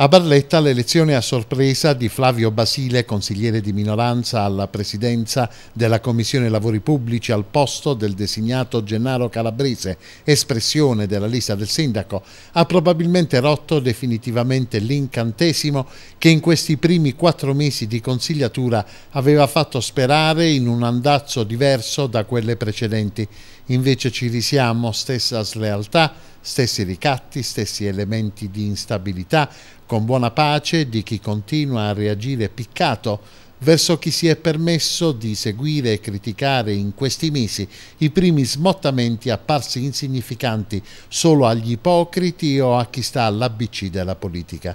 A Barletta l'elezione a sorpresa di Flavio Basile, consigliere di minoranza alla presidenza della Commissione Lavori Pubblici al posto del designato Gennaro Calabrese, espressione della lista del sindaco, ha probabilmente rotto definitivamente l'incantesimo che in questi primi quattro mesi di consigliatura aveva fatto sperare in un andazzo diverso da quelle precedenti. Invece ci risiamo stessa slealtà, stessi ricatti, stessi elementi di instabilità, con buona pace di chi continua a reagire piccato verso chi si è permesso di seguire e criticare in questi mesi i primi smottamenti apparsi insignificanti solo agli ipocriti o a chi sta all'ABC della politica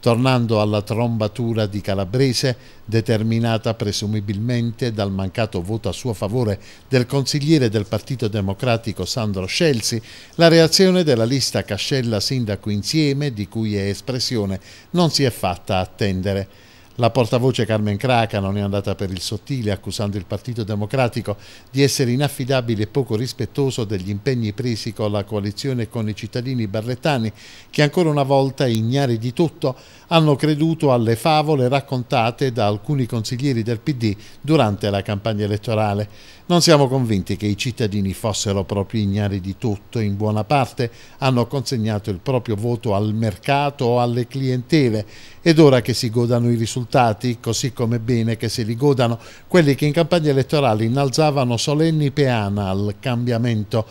tornando alla trombatura di Calabrese, determinata presumibilmente dal mancato voto a suo favore del consigliere del Partito Democratico Sandro Scelsi, la reazione della lista Cascella Sindaco Insieme, di cui è espressione, non si è fatta attendere. La portavoce Carmen Craca non è andata per il sottile accusando il Partito Democratico di essere inaffidabile e poco rispettoso degli impegni presi con la coalizione e con i cittadini barlettani che ancora una volta, ignari di tutto, hanno creduto alle favole raccontate da alcuni consiglieri del PD durante la campagna elettorale. Non siamo convinti che i cittadini fossero proprio ignari di tutto, in buona parte hanno consegnato il proprio voto al mercato o alle clientele ed ora che si godano i risultati risultati, così come bene che se li godano quelli che in campagna elettorale innalzavano solenni peana al cambiamento.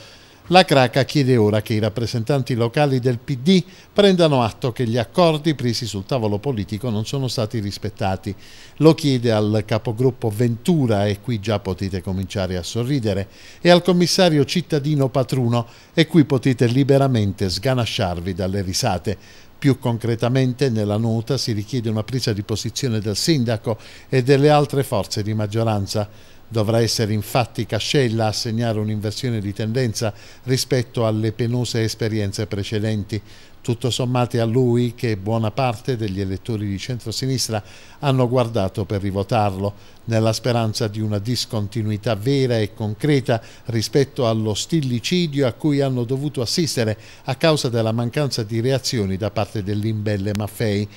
La Craca chiede ora che i rappresentanti locali del PD prendano atto che gli accordi presi sul tavolo politico non sono stati rispettati. Lo chiede al capogruppo Ventura e qui già potete cominciare a sorridere e al commissario cittadino Patruno e qui potete liberamente sganasciarvi dalle risate. Più concretamente nella nota si richiede una presa di posizione del sindaco e delle altre forze di maggioranza. Dovrà essere infatti Cascella a segnare un'inversione di tendenza rispetto alle penose esperienze precedenti. Tutto sommato è a lui che buona parte degli elettori di centrosinistra hanno guardato per rivotarlo, nella speranza di una discontinuità vera e concreta rispetto allo stillicidio a cui hanno dovuto assistere a causa della mancanza di reazioni da parte dell'imbelle Maffei.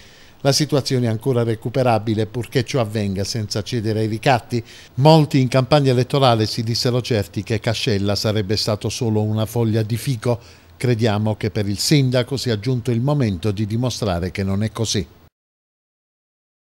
La situazione è ancora recuperabile purché ciò avvenga senza cedere ai ricatti. Molti in campagna elettorale si dissero certi che Cascella sarebbe stato solo una foglia di fico. Crediamo che per il sindaco sia giunto il momento di dimostrare che non è così.